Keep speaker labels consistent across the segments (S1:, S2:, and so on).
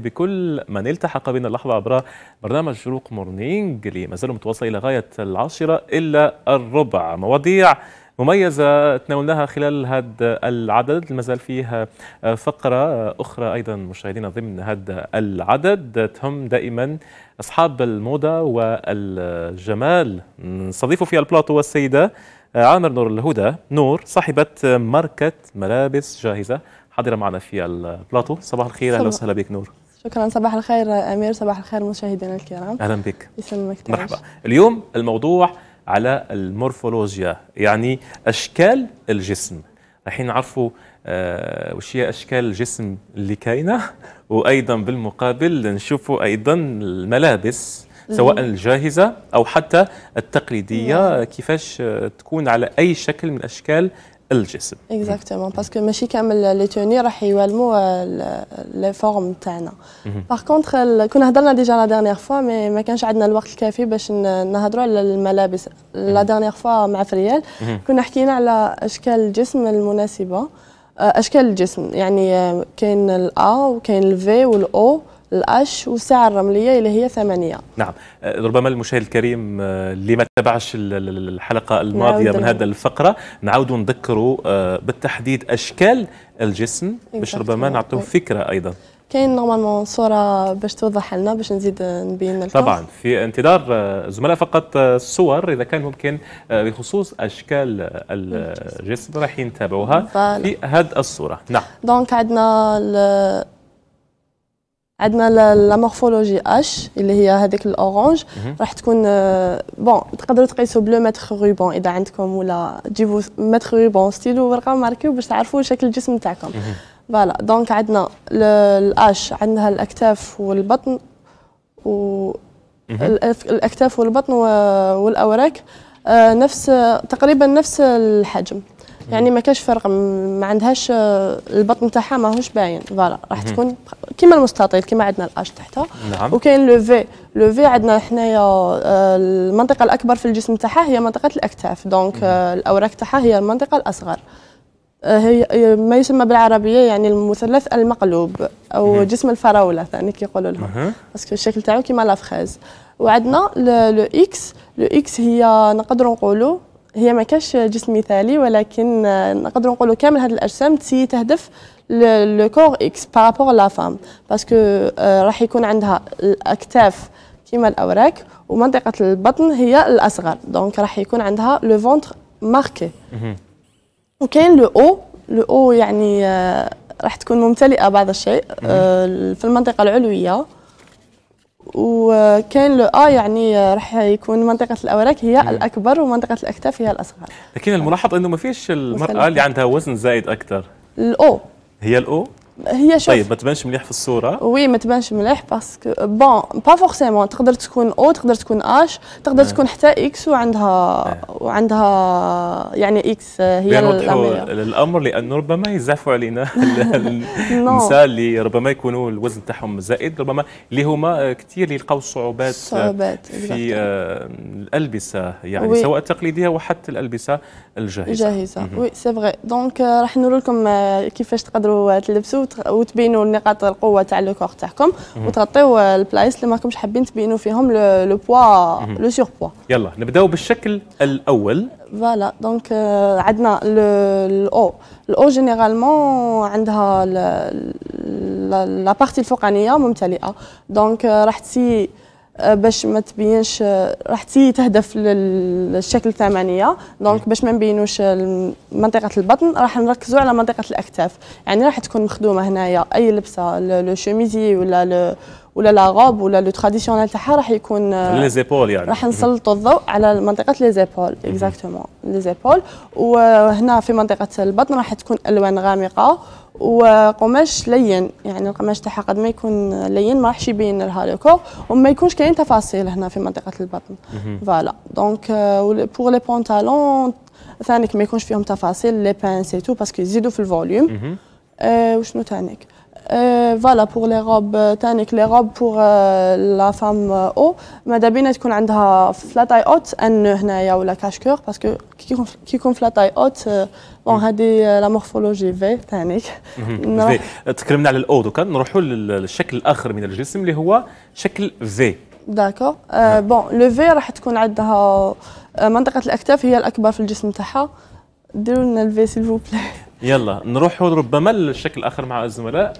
S1: بكل من التحق بنا اللحظة عبر برنامج شروق مورنينج اللي ما زالوا متواصل إلى غاية العاشرة إلا الربع مواضيع مميزة تناولناها خلال هذا العدد ما زال فيها فقرة أخرى أيضا مشاهدينا ضمن هذا العدد تهم دائما أصحاب الموضة والجمال نستضيف في البلاطو والسيدة عامر نور الهدى نور صاحبة ماركة ملابس جاهزة حاضرة معنا في البلاطو صباح الخير أهلا وسهلا بك نور
S2: شكرا صباح الخير امير صباح الخير مشاهدينا الكرام اهلا بك يسلمك مرحبا
S1: اليوم الموضوع على المورفولوجيا يعني اشكال الجسم رايحين نعرفوا آه وش هي اشكال الجسم اللي كاينه وايضا بالمقابل نشوفوا ايضا الملابس سواء الجاهزه او حتى التقليديه كيفاش تكون على اي شكل من اشكال الجسم
S2: اكزاكتومون باسكو ماشي كامل لي توني راح يوالمو لي فورم تاعنا باغ كونتر كنا هضرنا ديجا لا ديرنيغ فوا مي ما كانش عندنا الوقت الكافي باش نهضروا على الملابس لا ديرنيغ فوا مع فريال كنا حكينا على اشكال الجسم المناسبه اشكال الجسم يعني كاين الا وكاين الفي والاو القش والساعة الرملية اللي هي ثمانية
S1: نعم أه، ربما المشاهد الكريم أه، اللي ما تابعش الحلقة الماضية من هذا الفقرة نعود نذكره أه، بالتحديد أشكال الجسم باش ربما نعطوه فكرة أيضا
S2: كاين نورمالمون صوره باش توضح لنا باش نزيد نبين لكم طبعا
S1: في انتظار الزملاء فقط الصور اذا كان ممكن بخصوص اشكال الجسم راح نتابعوها في هذه الصوره نعم
S2: دونك عندنا عندنا لا مورفولوجي اش اللي هي هذيك الاورانج راح تكون بون آه، تقدروا تقيسوا بلو متر روبون اذا عندكم ولا تجيبوا متر روبون ستيلو ورقه ماركيو باش تعرفوا شكل الجسم تاعكم فوالا دونك عندنا الاش عندها الاكتاف والبطن و الاكتاف والبطن والاوراك آه، نفس تقريبا نفس الحجم يعني ما كانش فرق ما عندهاش آه، البطن تاعها ماهوش باين فوالا راح تكون كيما المستطيل كيما عندنا الاش تحتها نعم. وكاين لو في لو في عندنا حنايا آه، المنطقه الاكبر في الجسم تاعها هي منطقه الاكتاف دونك آه، الاوراق تاعها هي المنطقه الاصغر هي ما يسمى بالعربيه يعني المثلث المقلوب او جسم الفراوله ثاني كيقولوا لهم باسكو الشكل تاعو كيما لافخيز وعندنا لو اكس لو اكس هي نقدروا نقولوا هي ما كاش جسم مثالي ولكن آه، نقدر نقولوا كامل هذه الاجسام تسي تهدف لو كور اكس بارابور لا فام باسكو راح يكون عندها الاكتاف كيما الاوراك ومنطقه البطن هي الاصغر دونك راح يكون عندها لو فونتر ماركي وكاين لو او لو او يعني آه، راح تكون ممتلئه بعض الشيء آه، في المنطقه العلويه وكان لو اه يعني راح يكون منطقه الاوراق هي الاكبر ومنطقه الاكتاف هي الاصغر
S1: لكن الملاحظ انه ما فيش المراه اللي عندها وزن زائد اكثر الاو هي الاو هي شوف طيب ما تبانش مليح في الصوره
S2: وي ما تبانش مليح باسكو بون با فورسيمون تقدر تكون او تقدر تكون اش تقدر آه. تكون حتى اكس وعندها آه. وعندها يعني اكس آه، هي
S1: الامر لانه ربما يزعفوا علينا النساء اللي ربما يكونوا الوزن تاعهم زائد ربما اللي هما كثير اللي يلقاو صعوبات صعوبات في الالبسه يعني سواء التقليديه وحتى الالبسه الجاهزه جاهزه وي
S2: سي فغي دونك راح نوري لكم كيفاش تقدروا تلبسوا وتبينوا نقاط القوه تاع لو كور تاعكم وتغطيو البلايص اللي ماكمش حابين تبينوا فيهم لو بوا لو سور بوا
S1: يلا نبداو بالشكل الاول
S2: فوالا دونك euh, عندنا الاو الاو جينيرالمون عندها لا بارتي الفوقانيه ممتلئه دونك euh، راح تسي آه، باش ما تبينش آه، تي تهدف للشكل ثمانية دونك باش ما نبينوش منطقة البطن راح نركزوا على منطقة الأكتاف يعني راح تكون مخدومة هنايا أي لبسة لو شوميزي ولا لو ولا لا غوب ولا لو تراديسيونال تاعها راح يكون آه، لي
S1: زيبول يعني راح
S2: نسلطوا الضوء على منطقه لي زيبول اكزاكتومون لي زيبول وهنا في منطقه البطن راح تكون الوان غامقه وقماش لين يعني القماش تاعها قد ما يكون لين ما راحش يبين لها لو وما يكونش كاين تفاصيل هنا في منطقه البطن فوالا دونك بوغ لي بونتالون ثانيك ما يكونش فيهم تفاصيل لي بانسي تو باسكو يزيدوا في الفوليوم euh, وشنو تانيك آه فوالا بور لي روب تانيك لي روب بور لا فام او ماذا بينا تكون عندها لا تاي اوت ان هنايا ولا كاش كور باسكو كي يكون لا تاي اوت بون هادي لا مورفولوجي في تانيك
S1: تكلمنا على الاو دوكا نروحوا للشكل الاخر من الجسم اللي هو شكل في
S2: داكور بون لو في راح تكون عندها منطقه الاكتاف هي الاكبر في الجسم تاعها ديروا لنا الفي سيل بلاي
S1: يلا نروح ربما للشكل الاخر مع الزملاء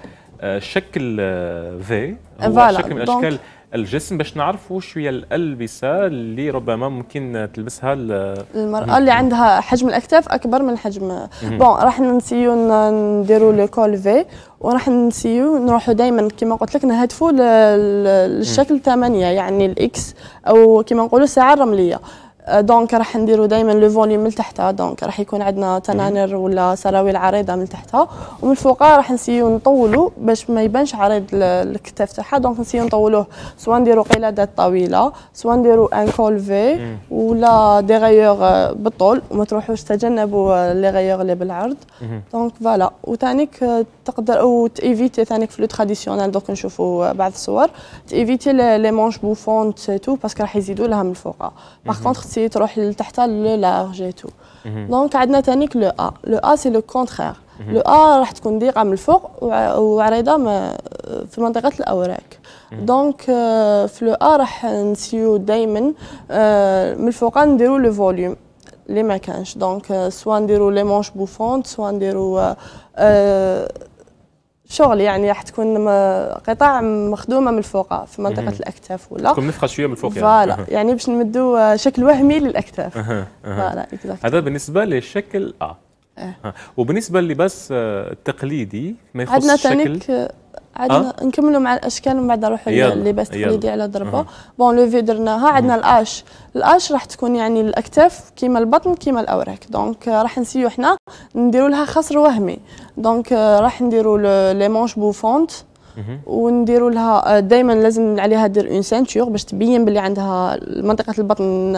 S1: الشكل آه، في آه، هو شكل من اشكال الجسم باش نعرفوا شويه هي الالبسه اللي ربما ممكن تلبسها المراه اللي
S2: عندها حجم الاكتاف اكبر من حجم بون راح ننسيو نديروا لو كول في وراح ننسيو نروحوا دائما كما قلت لك نهدفوا للشكل 8 يعني الاكس او كما نقولوا الساعه الرمليه آه، دونك راح نديرو دائما لو فوليوم من تحتها دونك راح يكون عندنا تنانر ولا سراويل عريضه من تحتها ومن فوقها راح نسيو نطولو باش ما يبانش عريض الكتاف تاعها دونك نسيو نطولوه سواء نديرو قلادات طويله سواء نديرو ان كولفي ولا دي غايور آه، بالطول وما تروحوش تجنبوا لي غايور اللي بالعرض دونك فوالا وثانيك آه، تقدر او تيفيتي ثانيك في لو تراديسيونال دونك نشوفوا بعض الصور تيفيتي لي مونش بوفونت تو باسكو راح يزيدوا لها من فوقها باغ كونتخ سي تروح لتحت لو لا جي تو دونك عندنا تانيك لو ا لو ا سي لو كونترير لو ا راح تكون ضيقه من الفوق وعريضه في منطقه الاوراك دونك euh, في لو ا راح نسيو دائما آه، من الفوق نديرو لو فوليوم لي ما كانش دونك سوا نديرو لي مونش بوفونت سوا نديرو آه، آه، شغل يعني راح تكون قطاع مخدومه من الفوق في منطقه مم. الاكتاف ولا تكون نفخه شويه من الفوق يعني فوالا يعني باش نمدوا شكل وهمي للاكتاف
S1: فوالا هذا بالنسبه للشكل إيه. اه أه. وبالنسبه للباس التقليدي ما يخص عدنا الشكل
S2: عندنا أه؟ نكملوا مع الاشكال ومن بعد نروحوا للباس التقليدي على ضربه أه. بون لو في درناها عندنا الاش الاش راح تكون يعني الاكتاف كيما البطن كيما الاوراق دونك آه، راح نسيو احنا نديروا لها خصر وهمي دونك euh, راح نديروا لي مونش بوفونت ونديروا لها آه، دائما لازم عليها دير اون سانتور باش تبين باللي عندها منطقه البطن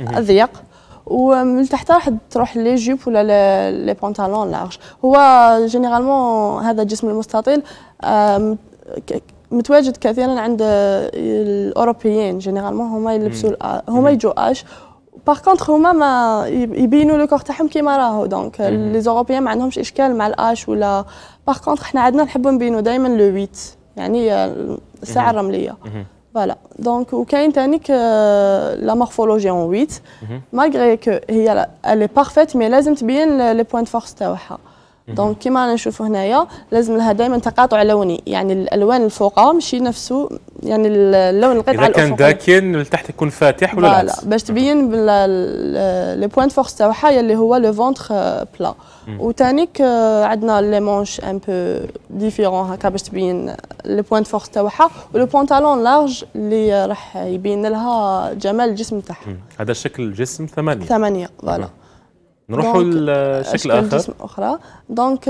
S2: اضيق آه، ومن تحت راح تروح لي جيب ولا لي بونتالون لارج هو جينيرالمون هذا الجسم المستطيل متواجد كثيرا عند الاوروبيين جينيرالمون هما يلبسوا هما يجوا اش باغ كونتر هما ما يبينوا لو كور تاعهم كيما راهو دونك لي زوروبيان ما عندهمش اشكال مع الاش ولا باغ كونتر حنا عندنا نحبوا نبينوا دائما لو 8 يعني الساعه الرمليه فوالا دونك وكاين تانيك لا مورفولوجي اون 8 مالغري كو هي الي بارفيت مي لازم تبين لي بوان فورس تاعها دونك كيما نشوفوا هنايا لازم لها دائما تقاطع لوني يعني الالوان الفوقا ماشي نفسه يعني اللون القطعه اذا كان
S1: داكن لتحت يكون فاتح ولا العكس باش
S2: تبين لي بوينت فورس تاعها اللي هو لو فونتخ بلا وتانيك عندنا لي مونش ان بو ديفيرون هكا باش تبين لي بوينت فورس تاعها ولو بونتالون لارج اللي راح يبين لها جمال الجسم تاعها
S1: هذا شكل الجسم ثمانية ثمانية فوالا نروحوا لشكل euh, اخر جسم
S2: اخرى دونك euh,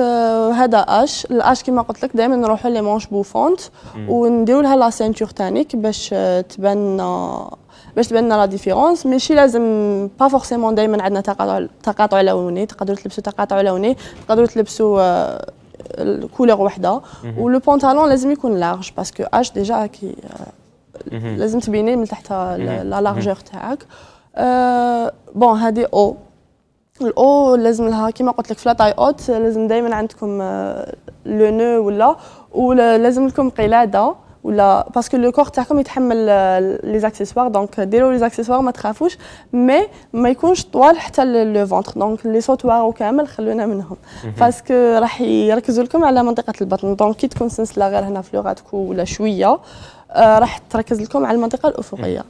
S2: هذا اش الاش كما قلت لك دائما نروحوا لي مونش بوفونت ونديروا لها لا سينتور تانيك باش آه، تبان آه، باش تبان لنا لا ديفيرونس ماشي لازم با فورسيمون دائما عندنا تقاطع تقاطع لوني تقدروا تلبسوا تقاطع لوني تقدروا تلبسوا كولور آه، وحده ولو بونتالون لازم يكون لارج باسكو اش ديجا كي لازم تبيني من تحت لا لارجور تاعك بون هذه او الاو لازم لها كيما قلت لك فلاتاي اوت لازم دائما عندكم لو آه، نو ولا ولازم لكم قلاده ولا باسكو لو كور تاعكم يتحمل لي اكسسوار دونك ديروا لي اكسسوار ما تخافوش مي ما يكونش طوال حتى لو فونتر دونك لي سوتوار وكامل خلونا منهم باسكو راح يركزوا لكم على منطقه البطن دونك كي تكون سنسله غير هنا في لوغاتكو ولا شويه آه، راح تركز لكم على المنطقه الافقيه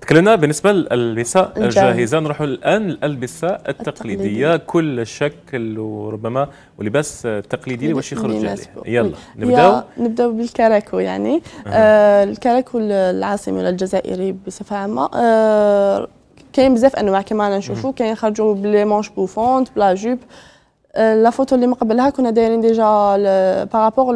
S1: تكلمنا بالنسبه للالبسه الجاهزه نروحوا الان الالبسه التقليديه التقليدية. كل شكل وربما ولباس تقليدي واش يخرج عليه يلا نبداو
S2: نبداو بالكراكو يعني أه. آه الكراكو العاصمي ولا الجزائري بصفه عامه آه كاين بزاف انواع كما نشوفوا كاين خرجوا بلي مونش بوفونت بلا جوب آه، لا فوتو اللي مقبلها قبلها كنا دايرين ديجا بارابور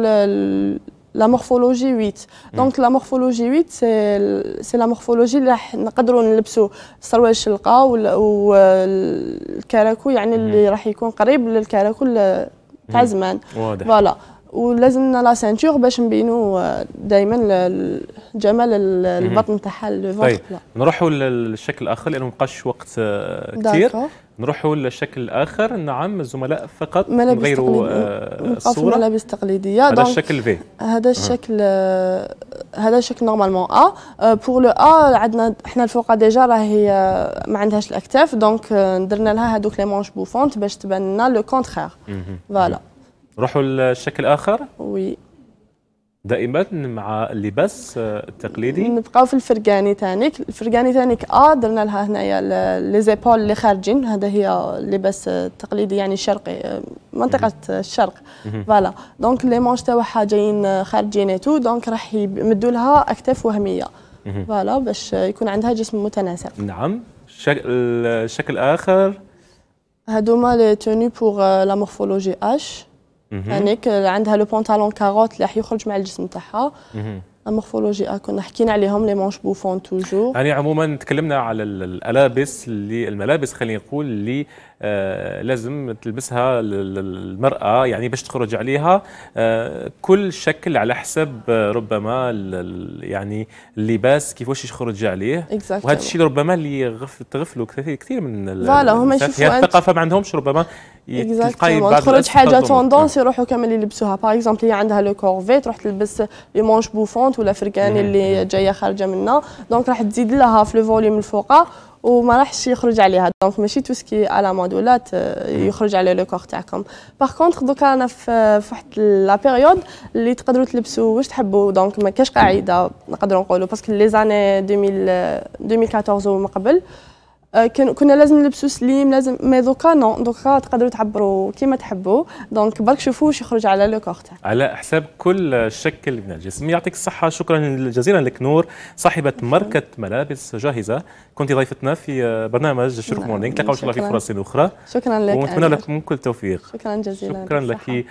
S2: لا morphologie 8 دونك لا مورفولوجي 8 سي سي لا مورفولوجي اللي راح نقدروا نلبسوا السروال الشلقه والكراكو يعني اللي mm. راح يكون قريب للكراكو mm. تاع زمان فوالا ولازمنا لا سانتور باش نبينوا آه، دائما جمال البطن تاعها طيب
S1: نروحوا للشكل الاخر لانه مابقاش وقت آه، كثير نروحوا للشكل الاخر نعم الزملاء فقط نغيروا الصوره آه، ملابس
S2: تقليديه هذا الشكل في هذا الشكل هذا الشكل نورمالمون ا بور لو ا عندنا حنا الفوقه ديجا راهي ما عندهاش الاكتاف دونك درنا لها هذوك لي مونش بوفونت باش تبان لنا لو كونترير فوالا
S1: روحوا للشكل اخر؟ وي دائما مع اللباس آه، التقليدي نبقاو
S2: في الفرقاني تانيك الفرقاني تانيك اه درنا لها هنايا لي زيبول اللي خارجين هذا هي اللباس التقليدي يعني الشرقي آه، منطقه الشرق فوالا دونك لي مونش تاعها جايين آه، خارجين تو دونك راح يمدوا لها اكتاف وهميه فوالا باش يكون عندها جسم متناسق
S1: نعم الشكل الاخر اخر
S2: هادوما لي توني بوغ لا مورفولوجي اش يعني عندها لو بونتالون كاروت اللي راح يخرج مع الجسم تاعها مورفولوجي كنا حكينا عليهم لي مونش بوفون توجور يعني
S1: عموما تكلمنا على الملابس اللي الملابس خلينا نقول اللي آه، لازم تلبسها المرأة يعني باش تخرج عليها آه، كل شكل على حسب آه، ربما يعني اللباس كيفاش يخرج عليه exactly. وهذا الشيء ربما اللي تغفلوا كثير من فوالا هما يشوفوا الثقافه ما عندهمش ربما اكزاكتومون تخرج حاجه توندونس
S2: يروحوا كامل يلبسوها باغ اكزومبل هي عندها لو كورفي تروح تلبس لي مونش بوفونت ولا فركاني اللي جايه خارجه منها دونك راح تزيد لها في لو فوليوم الفوقه وما راحش يخرج عليها دونك ماشي توسكي على مود ولا يخرج على لو كور تاعكم باغ كونتخ دوكا رانا في واحد لا بيريود اللي تقدروا تلبسوا واش تحبوا دونك ما كاش قاعده نقدروا نقولوا باسكو لي زاني 2014 وما قبل آه، كان كنا لازم نلبسوا سليم لازم مي دوكا نو دوكا تقدروا تعبروا كيما تحبوا دونك برك شوفوا واش يخرج على لو كوغ تاعك
S1: على حساب كل شكل من الجسم يعطيك الصحه شكرا جزيلا لك نور صاحبه ماركه ملابس جاهزه كنت ضيفتنا في برنامج شروق نعم. مورنينغ تلقاو ان شاء الله في فرص اخرى شكرا لك ونتمنى لكم كل التوفيق شكرا جزيلا شكرا لك